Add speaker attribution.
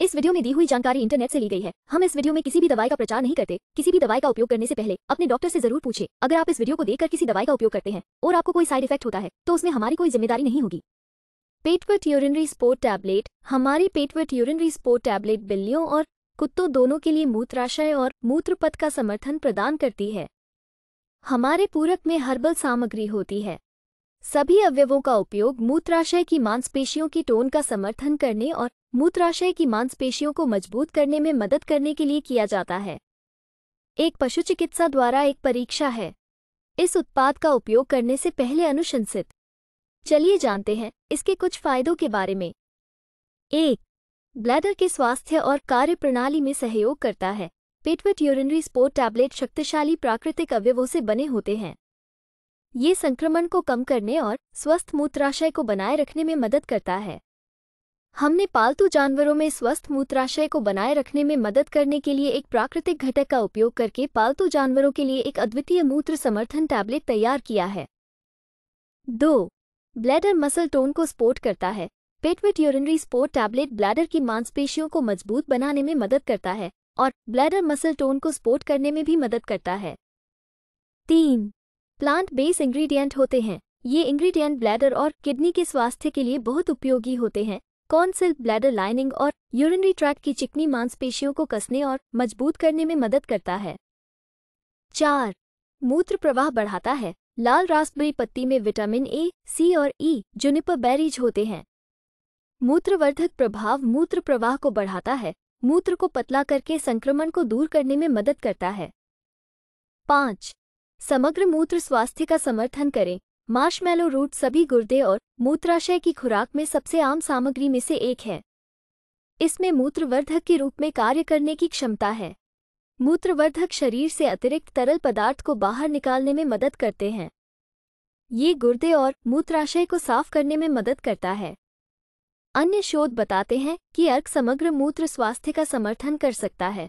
Speaker 1: इस वीडियो में दी हुई जानकारी इंटरनेट से ली गई है हम इस वीडियो में किसी भी दवाई का प्रचार नहीं करते किसी भी दवाई का उपयोग करने से पहले अपने डॉक्टर से जरूर पूछे अगर आप इस वीडियो को देखकर किसी दवाई का उपयोग करते हैं और आपको कोई साइड इफेक्ट होता है तो उसमें हमारी कोई जिम्मेदारी नहीं होगी पेटवट यूरिनरी स्पोर्ट टैबलेट हमारी पेटवट यूरिनरी स्पोर्ट टैबलेट बिल्लियों और कुत्तों दोनों के लिए मूत्राशय और मूत्रपथ का समर्थन प्रदान करती है हमारे पूरक में हर्बल सामग्री होती है सभी अवयवों का उपयोग मूत्राशय की मांसपेशियों की टोन का समर्थन करने और मूत्राशय की मांसपेशियों को मजबूत करने में मदद करने के लिए किया जाता है एक पशु चिकित्सा द्वारा एक परीक्षा है इस उत्पाद का उपयोग करने से पहले अनुशंसित चलिए जानते हैं इसके कुछ फायदों के बारे में एक ब्लैडर के स्वास्थ्य और कार्य प्रणाली में सहयोग करता है पेटवेट यूरिनरी स्पोर्ट टैबलेट शक्तिशाली प्राकृतिक अवयवों से बने होते हैं ये संक्रमण को कम करने और स्वस्थ मूत्राशय को बनाए रखने में मदद करता है हमने पालतू जानवरों में स्वस्थ मूत्राशय को बनाए रखने में मदद करने के लिए एक प्राकृतिक घटक का उपयोग करके पालतू जानवरों के लिए एक अद्वितीय मूत्र समर्थन टैबलेट तैयार किया है दो ब्लैडर मसल टोन को स्पोर्ट करता है Petvet urinary support tablet bladder की मांसपेशियों को मजबूत बनाने में मदद करता है और ब्लैडर मसल टोन को स्पोर्ट करने में भी मदद करता है तीन प्लांट बेस इंग्रेडिएंट होते हैं ये इंग्रेडिएंट ब्लैडर और किडनी के स्वास्थ्य के लिए बहुत उपयोगी होते हैं कॉर्न सिल्क ब्लैडर लाइनिंग और यूरिनरी ट्रैक की चिकनी मांसपेशियों को कसने और मजबूत करने में मदद करता है चार मूत्र प्रवाह बढ़ाता है लाल रास्पबेरी पत्ती में विटामिन ए सी और ई e, जुनिपर बैरीज होते हैं मूत्रवर्धक प्रभाव मूत्र प्रवाह को बढ़ाता है मूत्र को पतला करके संक्रमण को दूर करने में मदद करता है पाँच समग्र मूत्र स्वास्थ्य का समर्थन करें मार्शमैलो रूट सभी गुर्दे और मूत्राशय की खुराक में सबसे आम सामग्री में से एक है इसमें मूत्रवर्धक के रूप में कार्य करने की क्षमता है मूत्रवर्धक शरीर से अतिरिक्त तरल पदार्थ को बाहर निकालने में मदद करते हैं ये गुर्दे और मूत्राशय को साफ करने में मदद करता है अन्य शोध बताते हैं कि अर्क समग्र मूत्र स्वास्थ्य का समर्थन कर सकता है